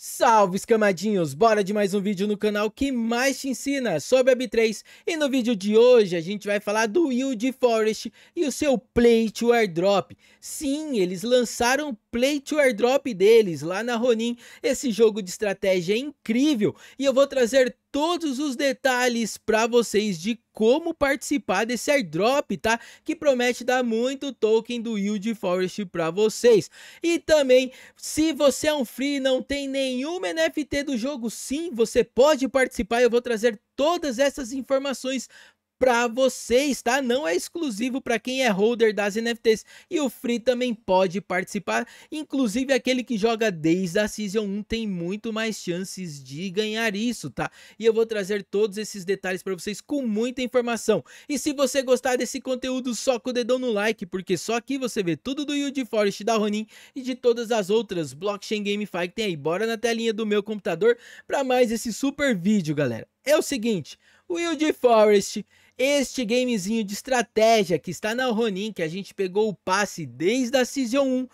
Salve escamadinhos, bora de mais um vídeo no canal que mais te ensina sobre a B3 e no vídeo de hoje a gente vai falar do Yield Forest e o seu Play to Airdrop. Sim, eles lançaram o Play to Airdrop deles lá na Ronin, esse jogo de estratégia é incrível e eu vou trazer todos os detalhes para vocês de como participar desse airdrop, tá? Que promete dar muito token do Yield Forest para vocês. E também, se você é um free não tem nenhum NFT do jogo, sim, você pode participar. Eu vou trazer todas essas informações para vocês, tá? Não é exclusivo para quem é holder das NFTs e o free também pode participar, inclusive aquele que joga desde a Season 1 tem muito mais chances de ganhar isso, tá? E eu vou trazer todos esses detalhes para vocês com muita informação. E se você gostar desse conteúdo, só com o dedão no like, porque só aqui você vê tudo do Yuji Forest, da Ronin e de todas as outras blockchain GameFi que tem aí. Bora na telinha do meu computador para mais esse super vídeo, galera. É o seguinte, o Forest este gamezinho de estratégia que está na Ronin, que a gente pegou o passe desde a Season 1,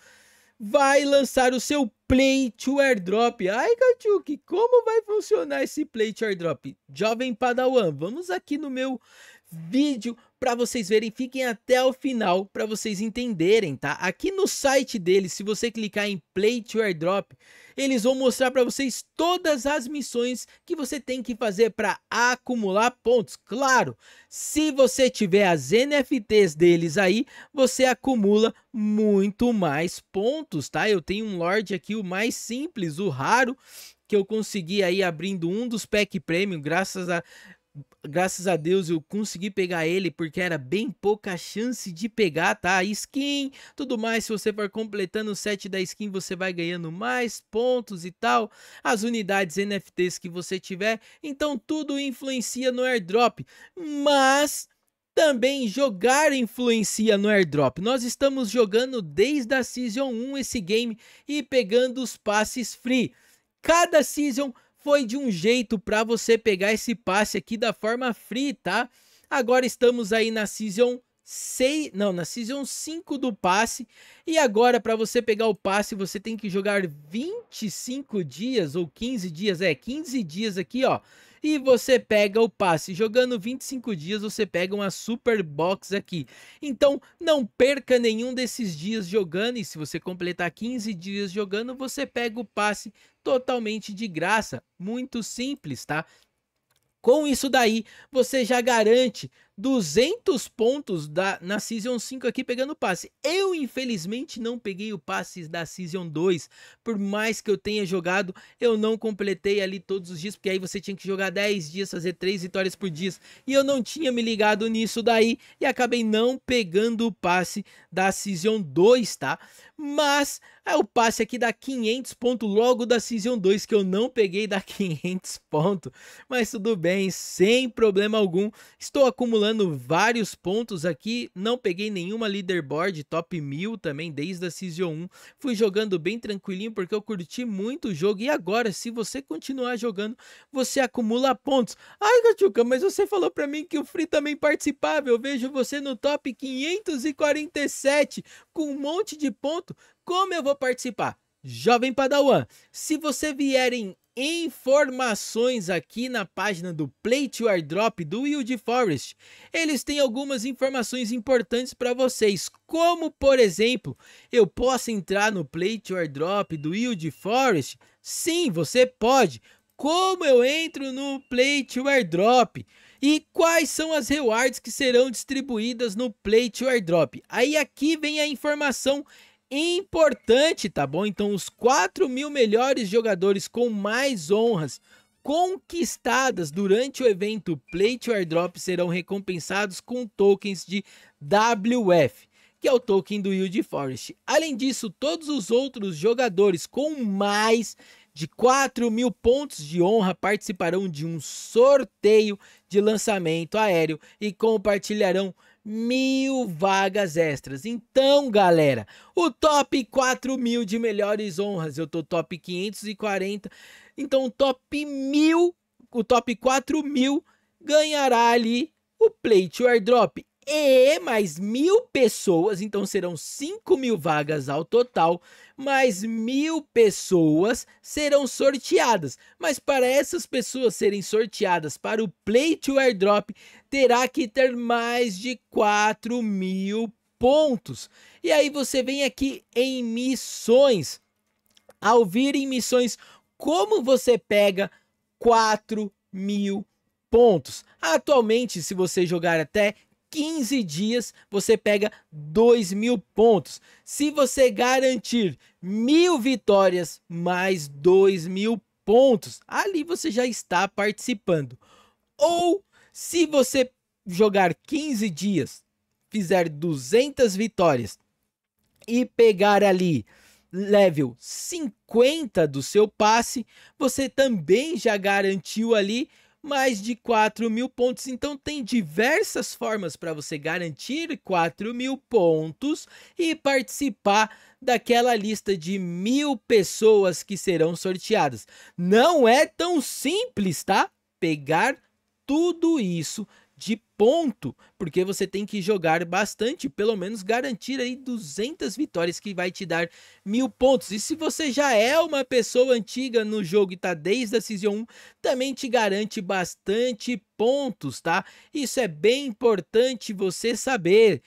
vai lançar o seu Play to Airdrop. Ai, Gatuque, como vai funcionar esse Play to Airdrop? Jovem Padawan, vamos aqui no meu vídeo para vocês verem, fiquem até o final para vocês entenderem, tá? Aqui no site deles, se você clicar em Play to Airdrop, eles vão mostrar para vocês todas as missões que você tem que fazer para acumular pontos. Claro, se você tiver as NFTs deles aí, você acumula muito mais pontos, tá? Eu tenho um Lorde aqui, o mais simples, o raro, que eu consegui aí abrindo um dos pack premium, graças a graças a Deus eu consegui pegar ele porque era bem pouca chance de pegar, tá? Skin, tudo mais, se você for completando o set da skin, você vai ganhando mais pontos e tal, as unidades NFTs que você tiver, então tudo influencia no airdrop. Mas também jogar influencia no airdrop. Nós estamos jogando desde a Season 1 esse game e pegando os passes free. Cada Season foi de um jeito para você pegar esse passe aqui da forma free, tá? Agora estamos aí na Season 6, não, na Season 5 do passe. E agora, para você pegar o passe, você tem que jogar 25 dias ou 15 dias, é, 15 dias aqui, ó e você pega o passe. Jogando 25 dias, você pega uma super box aqui. Então, não perca nenhum desses dias jogando e se você completar 15 dias jogando, você pega o passe totalmente de graça. Muito simples, tá? Com isso daí, você já garante 200 pontos da, na Season 5 aqui pegando passe. Eu, infelizmente, não peguei o passe da Season 2. Por mais que eu tenha jogado, eu não completei ali todos os dias, porque aí você tinha que jogar 10 dias, fazer 3 vitórias por dia. E eu não tinha me ligado nisso daí e acabei não pegando o passe da Season 2, tá? Mas é o passe aqui dá 500 pontos logo da Season 2, que eu não peguei da 500 pontos. Mas tudo bem, sem problema algum. Estou acumulando acumulando vários pontos aqui, não peguei nenhuma leaderboard top 1000 também desde a Season 1. Fui jogando bem tranquilinho porque eu curti muito o jogo e agora se você continuar jogando, você acumula pontos. Ai, Gachuca, mas você falou para mim que o Free também participava. Eu vejo você no top 547 com um monte de ponto. Como eu vou participar? Jovem Padawan, se você vierem informações aqui na página do Play to Airdrop do Wild Forest. Eles têm algumas informações importantes para vocês, como por exemplo, eu posso entrar no Play to Airdrop do Wild Forest? Sim, você pode. Como eu entro no Play to Airdrop? E quais são as rewards que serão distribuídas no Play to Airdrop? Aí aqui vem a informação importante, tá bom? Então, os 4 mil melhores jogadores com mais honras conquistadas durante o evento Play to Airdrop serão recompensados com tokens de WF, que é o token do Yield Forest. Além disso, todos os outros jogadores com mais de 4 mil pontos de honra participarão de um sorteio de lançamento aéreo e compartilharão mil vagas extras. Então, galera, o top 4 mil de melhores honras. Eu tô top 540. Então, o top mil, o top 4 mil ganhará ali o Play to Airdrop e mais mil pessoas, então serão 5 mil vagas ao total, mais mil pessoas serão sorteadas. Mas para essas pessoas serem sorteadas para o Play to Airdrop, terá que ter mais de 4 mil pontos. E aí você vem aqui em missões. Ao vir em missões, como você pega 4 mil pontos? Atualmente, se você jogar até 15 dias você pega 2 mil pontos. Se você garantir mil vitórias mais 2 mil pontos, ali você já está participando. Ou se você jogar 15 dias, fizer 200 vitórias e pegar ali level 50 do seu passe, você também já garantiu ali mais de 4 mil pontos. Então tem diversas formas para você garantir 4 mil pontos e participar daquela lista de mil pessoas que serão sorteadas. Não é tão simples, tá? Pegar tudo isso de ponto, porque você tem que jogar bastante, pelo menos garantir aí 200 vitórias que vai te dar mil pontos. E se você já é uma pessoa antiga no jogo e tá desde a Season 1, também te garante bastante pontos, tá? Isso é bem importante você saber.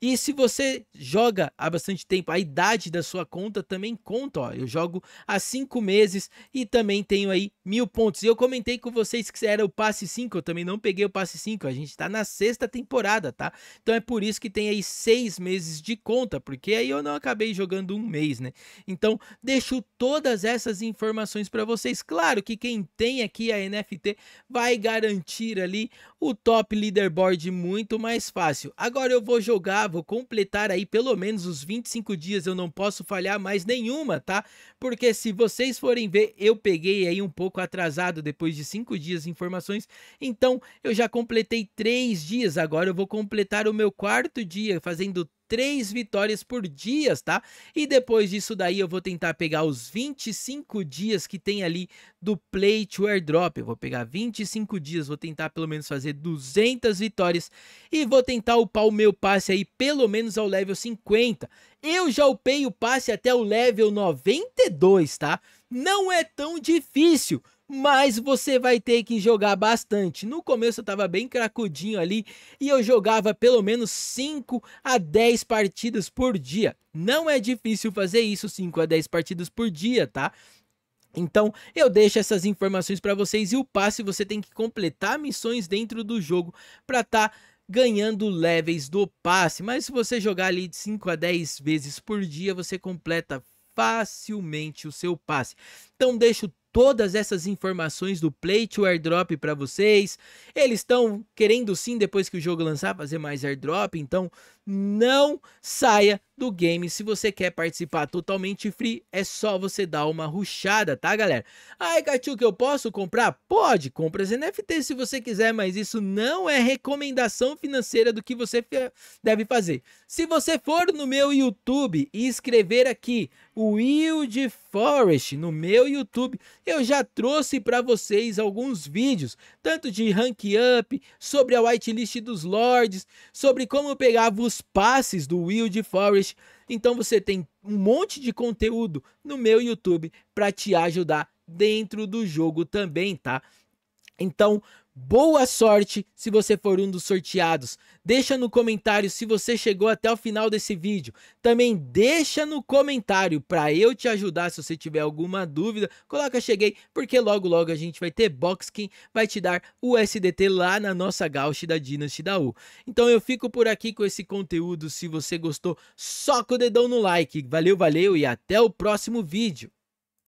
E se você joga há bastante tempo, a idade da sua conta também conta. Ó. Eu jogo há cinco meses e também tenho aí mil pontos. E eu comentei com vocês que era o passe 5, eu também não peguei o passe 5. A gente está na sexta temporada, tá? Então é por isso que tem aí seis meses de conta, porque aí eu não acabei jogando um mês, né? Então deixo todas essas informações para vocês. Claro que quem tem aqui a NFT vai garantir ali o top leaderboard muito mais fácil. Agora eu vou jogar ah, vou completar aí pelo menos os 25 dias, eu não posso falhar mais nenhuma, tá? Porque se vocês forem ver, eu peguei aí um pouco atrasado depois de 5 dias informações, então eu já completei 3 dias, agora eu vou completar o meu quarto dia fazendo três vitórias por dia, tá? E depois disso daí eu vou tentar pegar os 25 dias que tem ali do play to airdrop. Eu vou pegar 25 dias, vou tentar pelo menos fazer 200 vitórias e vou tentar upar o meu passe aí pelo menos ao level 50. Eu já upei o passe até o level 92, tá? Não é tão difícil mas você vai ter que jogar bastante. No começo eu estava bem cracudinho ali e eu jogava pelo menos 5 a 10 partidas por dia. Não é difícil fazer isso, 5 a 10 partidas por dia, tá? Então, eu deixo essas informações para vocês e o passe você tem que completar missões dentro do jogo para estar tá ganhando levels do passe. Mas se você jogar ali de 5 a 10 vezes por dia, você completa facilmente o seu passe. Então deixo todas essas informações do Play to Airdrop para vocês. Eles estão querendo sim, depois que o jogo lançar, fazer mais airdrop, então não saia do game. Se você quer participar totalmente free, é só você dar uma ruxada tá, galera? Ai, Catiu, que eu posso comprar? Pode, compra as NFTs se você quiser, mas isso não é recomendação financeira do que você deve fazer. Se você for no meu YouTube e escrever aqui Wild Forest no meu YouTube, eu já trouxe para vocês alguns vídeos, tanto de rank up, sobre a whitelist dos lords, sobre como pegava os passes do Wild Forest podcast. Então você tem um monte de conteúdo no meu YouTube para te ajudar dentro do jogo também, tá? Então, boa sorte se você for um dos sorteados. Deixa no comentário se você chegou até o final desse vídeo. Também deixa no comentário para eu te ajudar se você tiver alguma dúvida. Coloca cheguei, porque logo logo a gente vai ter Boxkin, vai te dar o SDT lá na nossa Gauch da Dynasty da U. Então eu fico por aqui com esse conteúdo. Se você gostou, soca o dedão no like. Valeu, valeu e até o próximo vídeo.